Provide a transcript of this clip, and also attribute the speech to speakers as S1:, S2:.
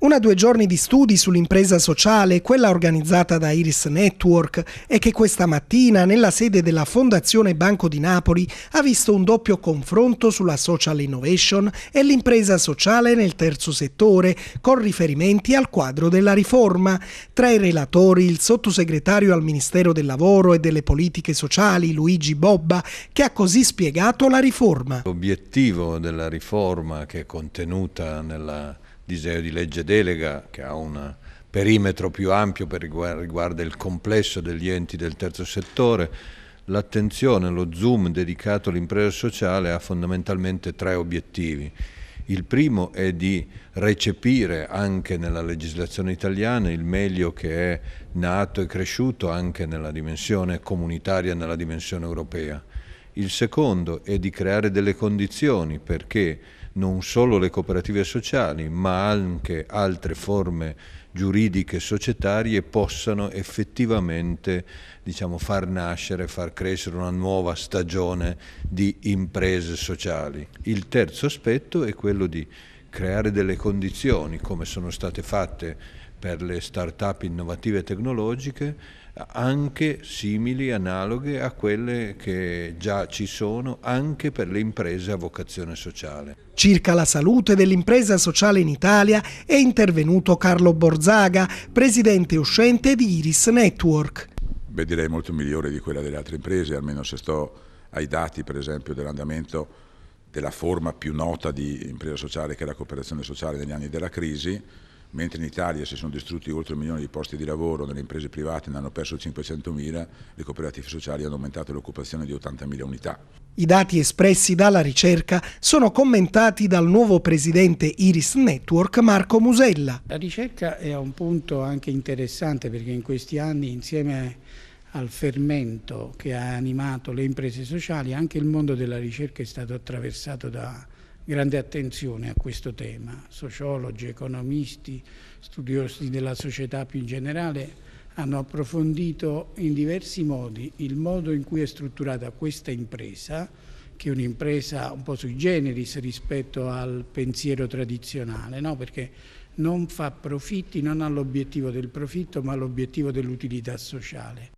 S1: Una due giorni di studi sull'impresa sociale, quella organizzata da Iris Network, e che questa mattina nella sede della Fondazione Banco di Napoli ha visto un doppio confronto sulla social innovation e l'impresa sociale nel terzo settore, con riferimenti al quadro della riforma. Tra i relatori il sottosegretario al Ministero del Lavoro e delle Politiche Sociali Luigi Bobba, che ha così spiegato la riforma.
S2: L'obiettivo della riforma che è contenuta nella disegno di legge delega che ha un perimetro più ampio per riguarda il complesso degli enti del terzo settore, l'attenzione, lo zoom dedicato all'impresa sociale ha fondamentalmente tre obiettivi. Il primo è di recepire anche nella legislazione italiana il meglio che è nato e cresciuto anche nella dimensione comunitaria e nella dimensione europea. Il secondo è di creare delle condizioni perché non solo le cooperative sociali, ma anche altre forme giuridiche societarie possano effettivamente diciamo, far nascere, far crescere una nuova stagione di imprese sociali. Il terzo aspetto è quello di creare delle condizioni, come sono state fatte per le start-up innovative tecnologiche anche simili, analoghe a quelle che già ci sono anche per le imprese a vocazione sociale.
S1: Circa la salute dell'impresa sociale in Italia è intervenuto Carlo Borzaga, presidente uscente di Iris Network.
S3: Beh, direi molto migliore di quella delle altre imprese, almeno se sto ai dati per esempio dell'andamento della forma più nota di impresa sociale che è la cooperazione sociale negli anni della crisi, mentre in Italia si sono distrutti oltre un milione di posti di lavoro, nelle imprese private ne hanno perso 500.000, le cooperative sociali hanno aumentato l'occupazione di 80.000 unità.
S1: I dati espressi dalla ricerca sono commentati dal nuovo presidente Iris Network Marco Musella.
S3: La ricerca è un punto
S4: anche interessante perché in questi anni insieme al fermento che ha animato le imprese sociali anche il mondo della ricerca è stato attraversato da grande attenzione a questo tema. Sociologi, economisti, studiosi della società più in generale hanno approfondito in diversi modi il modo in cui è strutturata questa impresa, che è un'impresa un po' sui generis rispetto al pensiero tradizionale, no? perché non fa profitti, non ha l'obiettivo
S3: del profitto, ma l'obiettivo dell'utilità sociale.